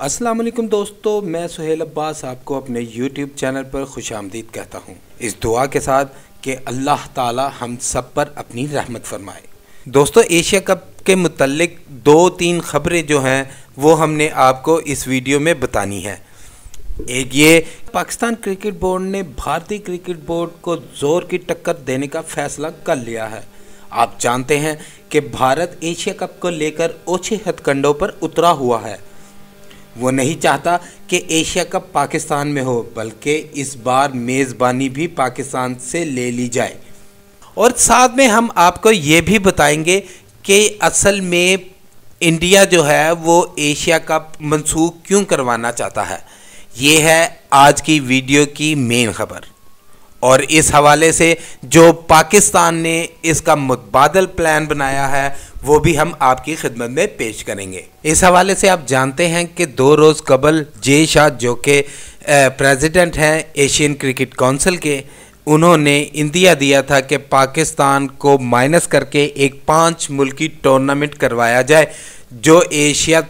अस्सलाम वालेकुम दोस्तों मैं सुहेल अब्बास आपको अपने YouTube चैनल पर खुश आमदीद कहता हूँ इस दुआ के साथ कि अल्लाह ताला हम सब पर अपनी रहमत फरमाए दोस्तों एशिया कप के मतलब दो तीन खबरें जो हैं वो हमने आपको इस वीडियो में बतानी है एक ये पाकिस्तान क्रिकेट बोर्ड ने भारतीय क्रिकेट बोर्ड को ज़ोर की टक्कर देने का फैसला कर लिया है आप जानते हैं कि भारत एशिया कप को लेकर ओछे हथकंडों पर उतरा हुआ है वो नहीं चाहता कि एशिया कप पाकिस्तान में हो बल्कि इस बार मेज़बानी भी पाकिस्तान से ले ली जाए और साथ में हम आपको ये भी बताएंगे कि असल में इंडिया जो है वो एशिया कप मनसूख क्यों करवाना चाहता है ये है आज की वीडियो की मेन खबर और इस हवाले से जो पाकिस्तान ने इसका मुतबादल प्लान बनाया है वो भी हम आपकी खिदमत में पेश करेंगे इस हवाले से आप जानते हैं कि दो रोज़ कबल जे शाह जो के प्रेसिडेंट हैं एशियन क्रिकेट काउंसिल के उन्होंने इंदिया दिया था कि पाकिस्तान को माइनस करके एक पाँच मुल्की टूर्नामेंट करवाया जाए जो एशिया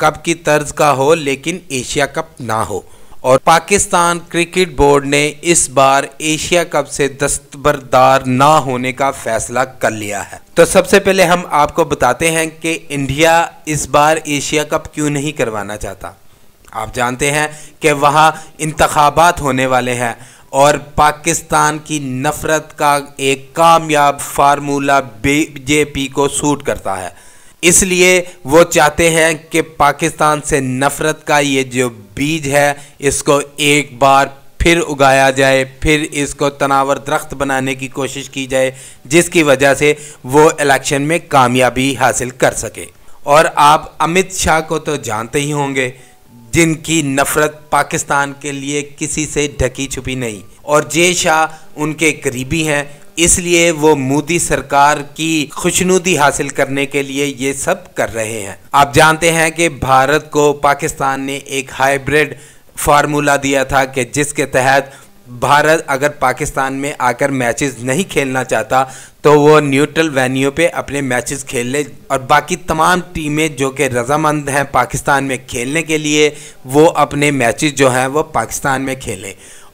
कप की तर्ज का हो लेकिन एशिया कप ना हो और पाकिस्तान क्रिकेट बोर्ड ने इस बार एशिया कप से दस्तबरदार ना होने का फैसला कर लिया है तो सबसे पहले हम आपको बताते हैं कि इंडिया इस बार एशिया कप क्यों नहीं करवाना चाहता आप जानते हैं कि वहाँ इंतबात होने वाले हैं और पाकिस्तान की नफ़रत का एक कामयाब फार्मूला बीजेपी को सूट करता है इसलिए वो चाहते हैं कि पाकिस्तान से नफ़रत का ये जो बीज है इसको एक बार फिर उगाया जाए फिर इसको तनावर दरख्त बनाने की कोशिश की जाए जिसकी वजह से वो इलेक्शन में कामयाबी हासिल कर सके और आप अमित शाह को तो जानते ही होंगे जिनकी नफ़रत पाकिस्तान के लिए किसी से ढकी छुपी नहीं और जे शाह उनके करीबी हैं इसलिए वो मोदी सरकार की खुशनुदी हासिल करने के लिए ये सब कर रहे हैं आप जानते हैं कि भारत को पाकिस्तान ने एक हाइब्रिड फार्मूला दिया था कि जिसके तहत भारत अगर पाकिस्तान में आकर मैचेस नहीं खेलना चाहता तो वो न्यूट्रल वेन्यू पे अपने मैचेस खेल लें और बाकी तमाम टीमें जो कि रजामंद हैं पाकिस्तान में खेलने के लिए वो अपने मैचेस जो हैं वो पाकिस्तान में खेलें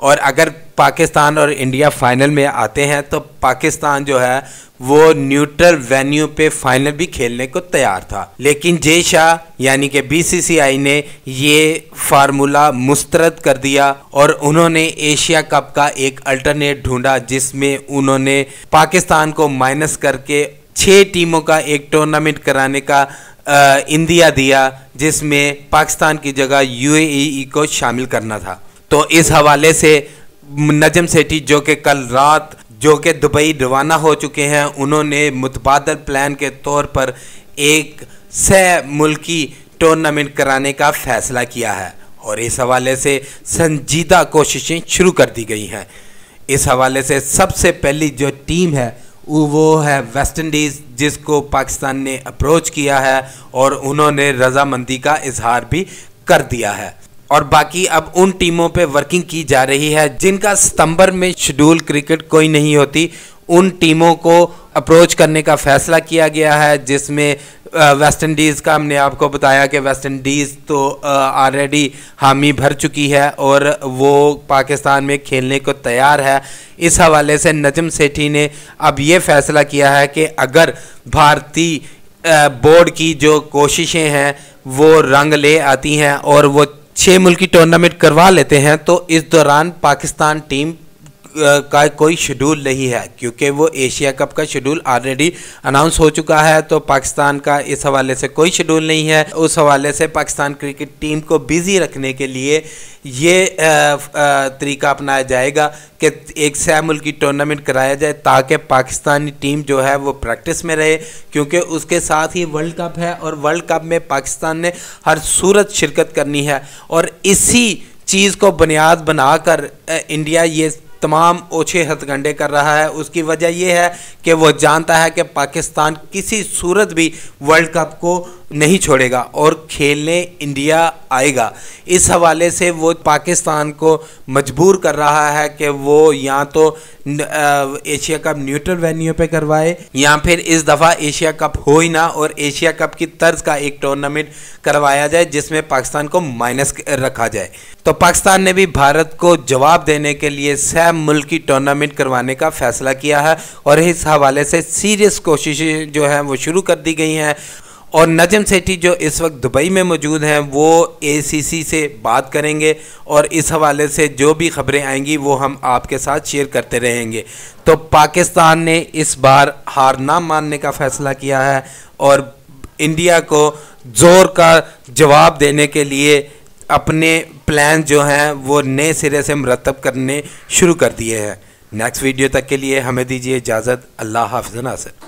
और अगर पाकिस्तान और इंडिया फाइनल में आते हैं तो पाकिस्तान जो है वो न्यूट्रल वेन्यू पे फाइनल भी खेलने को तैयार था लेकिन जे शाह यानी कि बीसीसीआई ने ये फार्मूला मुस्तरद कर दिया और उन्होंने एशिया कप का एक अल्टरनेट ढूंढा जिसमें उन्होंने पाकिस्तान को माइनस करके छः टीमों का एक टूर्नामेंट कराने का इंडिया दिया जिसमें पाकिस्तान की जगह यूएई e को शामिल करना था तो इस हवाले से नजम सेठी जो कि कल रात जो कि दुबई रवाना हो चुके हैं उन्होंने मुतबाद प्लान के तौर पर एक सह मुल्की टूर्नामेंट कराने का फैसला किया है और इस हवाले से संजीदा कोशिशें शुरू कर दी गई हैं इस हवाले से सबसे पहली जो टीम है वो है वेस्ट इंडीज़ जिसको पाकिस्तान ने अप्रोच किया है और उन्होंने रजामंदी का इजहार भी कर दिया है और बाकी अब उन टीमों पे वर्किंग की जा रही है जिनका सितंबर में शेड्यूल क्रिकेट कोई नहीं होती उन टीमों को अप्रोच करने का फ़ैसला किया गया है जिसमें वेस्ट इंडीज़ का हमने आपको बताया कि वेस्ट इंडीज़ तो ऑलरेडी हामी भर चुकी है और वो पाकिस्तान में खेलने को तैयार है इस हवाले से नजम सेठी ने अब ये फ़ैसला किया है कि अगर भारतीय बोर्ड की जो कोशिशें हैं वो रंग ले आती हैं और वो छः मुल्की टूर्नामेंट करवा लेते हैं तो इस दौरान पाकिस्तान टीम का कोई शेड्यूल नहीं है क्योंकि वो एशिया कप का शेड्यूल ऑलरेडी अनाउंस हो चुका है तो पाकिस्तान का इस हवाले से कोई शेड्यूल नहीं है उस हवाले से पाकिस्तान क्रिकेट टीम को बिज़ी रखने के लिए ये तरीका अपनाया जाएगा कि एक सह मुल्की टूर्नामेंट कराया जाए ताकि पाकिस्तानी टीम जो है वो प्रैक्टिस में रहे क्योंकि उसके साथ ही वर्ल्ड कप है और वर्ल्ड कप में पाकिस्तान ने हर सूरत शिरकत करनी है और इसी चीज़ को बुनियाद बनाकर इंडिया ये तमाम ओछे हथकंडे कर रहा है उसकी वजह यह है कि वह जानता है कि पाकिस्तान किसी सूरत भी वर्ल्ड कप को नहीं छोड़ेगा और खेलने इंडिया आएगा इस हवाले से वो पाकिस्तान को मजबूर कर रहा है कि वो या तो एशिया कप न्यूट्रल वेन्यू पे करवाए या फिर इस दफ़ा एशिया कप हो ही ना और एशिया कप की तर्ज का एक टूर्नामेंट करवाया जाए जिसमें पाकिस्तान को माइनस रखा जाए तो पाकिस्तान ने भी भारत को जवाब देने के लिए सह मुल्की टूर्नामेंट करवाने का फैसला किया है और इस हवाले से सीरियस कोशिशें जो हैं वो शुरू कर दी गई हैं और नजम सेठी जो इस वक्त दुबई में मौजूद हैं वो एसीसी से बात करेंगे और इस हवाले से जो भी खबरें आएंगी वो हम आपके साथ शेयर करते रहेंगे तो पाकिस्तान ने इस बार हार ना मानने का फैसला किया है और इंडिया को ज़ोर का जवाब देने के लिए अपने प्लान जो हैं वो नए सिरे से मरतब करने शुरू कर दिए हैं नेक्स्ट वीडियो तक के लिए हमें दीजिए इजाज़त अल्लाह हाफिज नासर